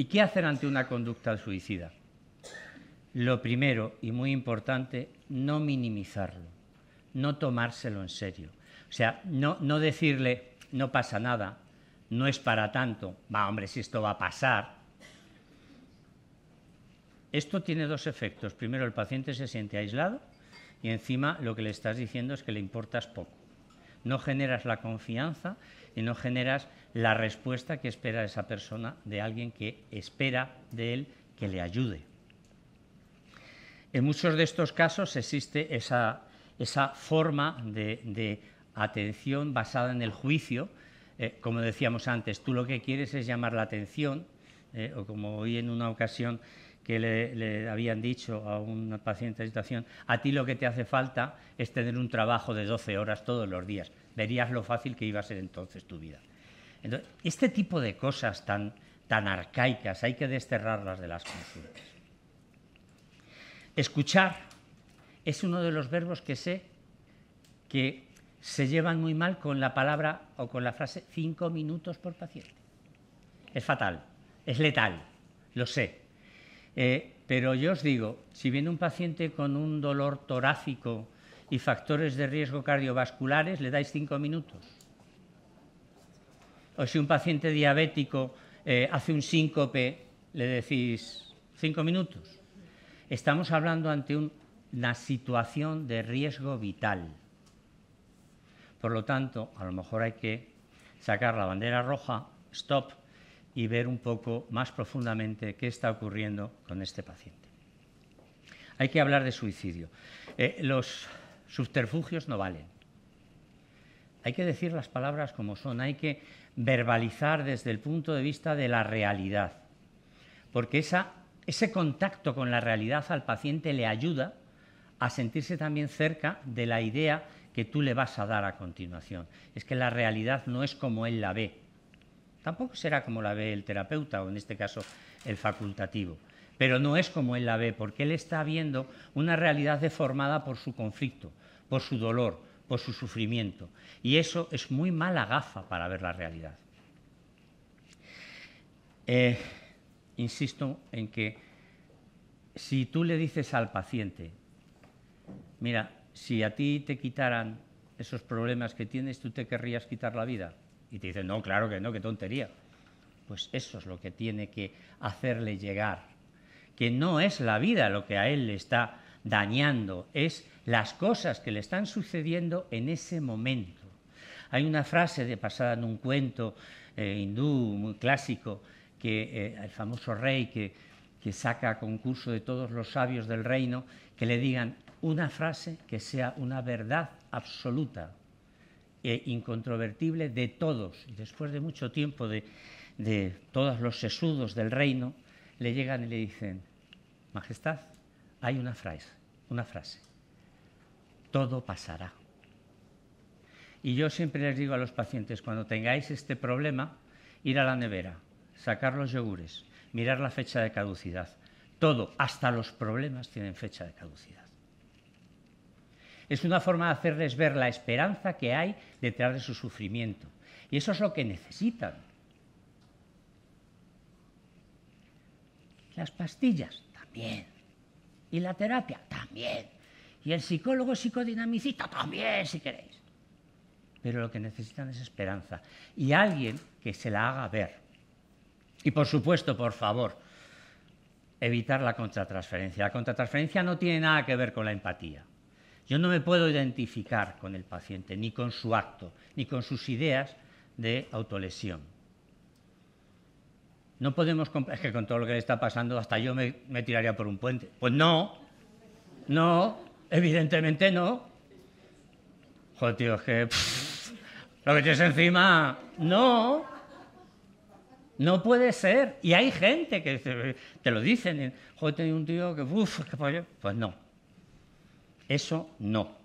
¿Y qué hacer ante una conducta suicida? Lo primero y muy importante, no minimizarlo, no tomárselo en serio. O sea, no, no decirle, no pasa nada, no es para tanto, va, hombre, si esto va a pasar. Esto tiene dos efectos. Primero, el paciente se siente aislado y encima lo que le estás diciendo es que le importas poco no generas la confianza y no generas la respuesta que espera esa persona de alguien que espera de él que le ayude. En muchos de estos casos existe esa, esa forma de, atención basada en el juicio. Eh, como decíamos antes, tú lo que quieres es llamar la atención, eh, o como hoy en una ocasión que le, habían dicho a una paciente de situación, a ti lo que te hace falta es tener un trabajo de 12 horas todos los días. Verías lo fácil que iba a ser entonces tu vida. este tipo de cosas tan, tan arcaicas hay que desterrarlas de las consultas. Escuchar es uno de los verbos que sé que se llevan muy mal con la palabra o con la frase cinco minutos por paciente. Es fatal, es letal, lo sé, eh, pero yo os digo, si viene un paciente con un dolor torácico y factores de riesgo cardiovasculares, le dais cinco minutos. O si un paciente diabético eh, hace un síncope, le decís cinco minutos. Estamos hablando ante una situación de riesgo vital. Por lo tanto, a lo mejor hay que sacar la bandera roja, stop, y ver un poco más profundamente qué está ocurriendo con este paciente. Hay que hablar de suicidio. Eh, los subterfugios no valen. Hay que decir las palabras como son, hay que verbalizar desde el punto de vista de la realidad, porque ese contacto con la realidad al paciente le ayuda a sentirse también cerca de la idea que tú le vas a dar a continuación. Es que la realidad no es como él la ve, Tampoco será como la ve el terapeuta o en este caso el facultativo. Pero no es como él la ve, porque él está viendo una realidad deformada por su conflicto, por su dolor, por su sufrimiento. Y eso es muy mala gafa para ver la realidad. Eh, insisto en que si tú le dices al paciente, mira, si a ti te quitaran esos problemas que tienes, tú te querrías quitar la vida. Y te dicen, no, claro que no, qué tontería. Pues eso es lo que tiene que hacerle llegar, que no es la vida lo que a él le está dañando, es las cosas que le están sucediendo en ese momento. Hay una frase de pasada en un cuento eh, hindú muy clásico, que eh, el famoso rey que, que saca a concurso de todos los sabios del reino, que le digan una frase que sea una verdad absoluta. E incontrovertible de todos. Y después de mucho tiempo de, de todos los sesudos del reino, le llegan y le dicen, Majestad, hay una frase, una frase, todo pasará. Y yo siempre les digo a los pacientes, cuando tengáis este problema, ir a la nevera, sacar los yogures, mirar la fecha de caducidad. Todo, hasta los problemas tienen fecha de caducidad. Es una forma de hacerles ver la esperanza que hay detrás de su sufrimiento. Y eso es lo que necesitan. Las pastillas, también. Y la terapia, también. Y el psicólogo psicodinamicista, también, si queréis. Pero lo que necesitan es esperanza. Y alguien que se la haga ver. Y por supuesto, por favor, evitar la contratransferencia. La contratransferencia no tiene nada que ver con la empatía. Yo no me puedo identificar con el paciente, ni con su acto, ni con sus ideas de autolesión. No podemos, es que con todo lo que le está pasando, hasta yo me, tiraría por un puente. Pues no, no, evidentemente no. Joder, tío, es que lo que tienes encima, no, no puede ser. Y hay gente que te, lo dicen, joder, tengo un tío que, uff, que pues, pues no. Eso no.